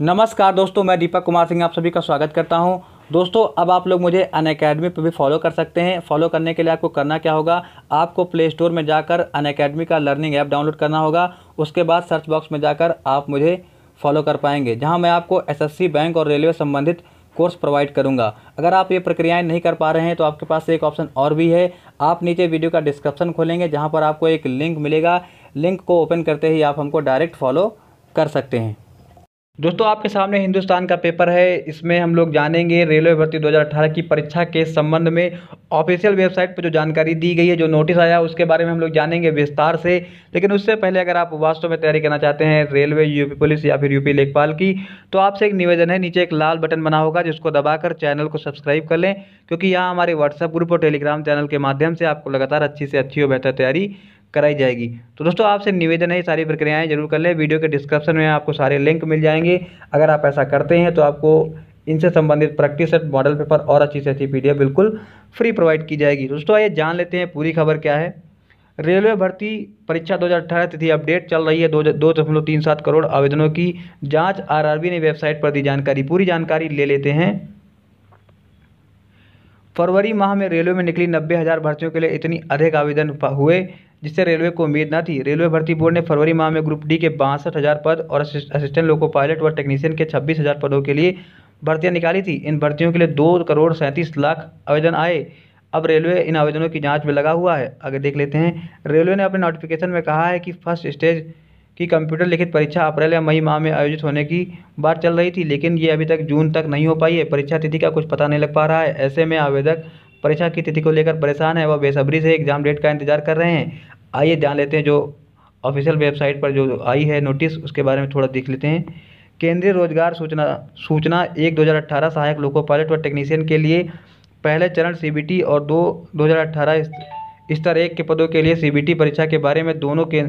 नमस्कार दोस्तों मैं दीपक कुमार सिंह आप सभी का स्वागत करता हूं दोस्तों अब आप लोग मुझे अन अकेडमी पर भी फॉलो कर सकते हैं फॉलो करने के लिए आपको करना क्या होगा आपको प्ले स्टोर में जाकर अन अकेडमी का लर्निंग ऐप डाउनलोड करना होगा उसके बाद सर्च बॉक्स में जाकर आप मुझे फॉलो कर पाएंगे जहाँ मैं आपको एस बैंक और रेलवे संबंधित कोर्स प्रोवाइड करूंगा अगर आप ये प्रक्रियाएं नहीं कर पा रहे हैं तो आपके पास एक ऑप्शन और भी है आप नीचे वीडियो का डिस्क्रिप्शन खोलेंगे जहाँ पर आपको एक लिंक मिलेगा लिंक को ओपन करते ही आप हमको डायरेक्ट फॉलो कर सकते हैं दोस्तों आपके सामने हिंदुस्तान का पेपर है इसमें हम लोग जानेंगे रेलवे भर्ती 2018 की परीक्षा के संबंध में ऑफिशियल वेबसाइट पर जो जानकारी दी गई है जो नोटिस आया उसके बारे में हम लोग जानेंगे विस्तार से लेकिन उससे पहले अगर आप वास्तव में तैयारी करना चाहते हैं रेलवे यूपी पुलिस या फिर यूपी लेखपाल की तो आपसे एक निवेदन है नीचे एक लाल बटन बना होगा जिसको दबाकर चैनल को सब्सक्राइब कर लें क्योंकि यहाँ हमारे व्हाट्सएप ग्रुप और टेलीग्राम चैनल के माध्यम से आपको लगातार अच्छी से अच्छी और बेहतर तैयारी कराई जाएगी तो दोस्तों आपसे निवेदन है सारी प्रक्रियाएँ जरूर कर लें वीडियो के डिस्क्रिप्शन में आपको सारे लिंक मिल जाएंगे अगर आप ऐसा करते हैं तो आपको इनसे संबंधित प्रैक्टिस सेट मॉडल पेपर और अच्छी से अच्छी पी बिल्कुल फ्री प्रोवाइड की जाएगी दोस्तों आइए जान लेते हैं पूरी खबर क्या है रेलवे भर्ती परीक्षा 2018 तिथि अपडेट चल रही है दो दो दशमलव तीन सात करोड़ आवेदनों की जांच आरआरबी ने वेबसाइट पर दी जानकारी पूरी जानकारी ले लेते हैं फरवरी माह में रेलवे में निकली नब्बे हज़ार भर्तियों के लिए इतनी अधिक आवेदन हुए जिससे रेलवे को उम्मीद न थी रेलवे भर्ती बोर्ड ने फरवरी माह में ग्रुप डी के बासठ हज़ार पद और असिस्टेंट लोको पायलट व टेक्नीशियन के छब्बीस हज़ार पदों के लिए भर्तियां निकाली थी इन भर्तियों के लिए दो करोड़ सैंतीस लाख आवेदन आए अब रेलवे इन आवेदनों की जांच में लगा हुआ है अगर देख लेते हैं रेलवे ने अपने नोटिफिकेशन में कहा है कि फर्स्ट स्टेज की कंप्यूटर लिखित परीक्षा अप्रैल या मई माह में आयोजित होने की बात चल रही थी लेकिन ये अभी तक जून तक नहीं हो पाई है परीक्षा तिथि का कुछ पता नहीं लग पा रहा है ऐसे में आवेदक परीक्षा की तिथि को लेकर परेशान है वह बेसब्री से एग्जाम डेट का इंतजार कर रहे हैं आइए जान लेते हैं जो ऑफिशियल वेबसाइट पर जो आई है नोटिस उसके बारे में थोड़ा देख लेते हैं केंद्रीय रोजगार सूचना सूचना एक दो सहायक लोको पायलट व टेक्नीशियन के लिए पहले चरण सी और दो दो स्तर एक के पदों के लिए सी परीक्षा के बारे में दोनों के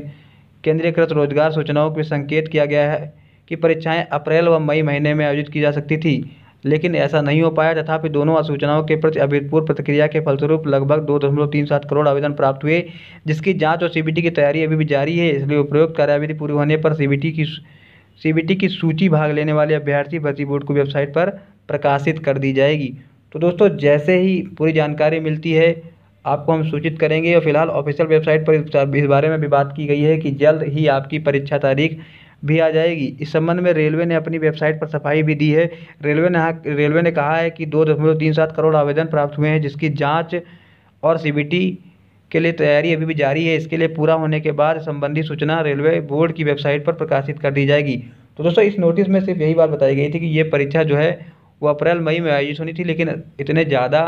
केंद्रीयकृत रोजगार सूचनाओं के संकेत किया गया है कि परीक्षाएं अप्रैल व मई महीने में आयोजित की जा सकती थी लेकिन ऐसा नहीं हो पाया तथापि दोनों सूचनाओं के प्रति अभूतपूर्व प्रतिक्रिया के फलस्वरूप लगभग दो दशमलव तीन सात करोड़ आवेदन प्राप्त हुए जिसकी जांच और सीबीटी की तैयारी अभी भी जारी है इसलिए उपयुक्त कार्यावधि पूरी होने पर सीबीटी की सीबीटी की सूची भाग लेने वाले अभ्यर्थी भर्ती बोर्ड को वेबसाइट पर प्रकाशित कर दी जाएगी तो दोस्तों जैसे ही पूरी जानकारी मिलती है आपको हम सूचित करेंगे और फिलहाल ऑफिशियल वेबसाइट पर इस बारे में भी बात की गई है कि जल्द ही आपकी परीक्षा तारीख भी आ जाएगी इस संबंध में रेलवे ने अपनी वेबसाइट पर सफाई भी दी है रेलवे ने रेलवे ने कहा है कि दो दशमलव तीन सात करोड़ आवेदन प्राप्त हुए हैं जिसकी जाँच और सी के लिए तैयारी अभी भी जारी है इसके लिए पूरा होने के बाद संबंधी सूचना रेलवे बोर्ड की वेबसाइट पर प्रकाशित कर दी जाएगी तो दोस्तों इस नोटिस में सिर्फ यही बात बताई गई थी कि ये परीक्षा जो है वो अप्रैल मई में आयोजित होनी थी लेकिन इतने ज़्यादा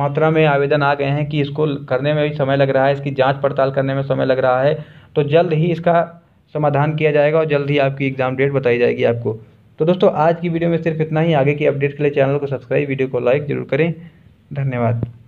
मात्रा में आवेदन आ गए हैं कि इसको करने में भी समय लग रहा है इसकी जांच पड़ताल करने में समय लग रहा है तो जल्द ही इसका समाधान किया जाएगा और जल्द ही आपकी एग्ज़ाम डेट बताई जाएगी आपको तो दोस्तों आज की वीडियो में सिर्फ इतना ही आगे की अपडेट के लिए चैनल को सब्सक्राइब वीडियो को लाइक ज़रूर करें धन्यवाद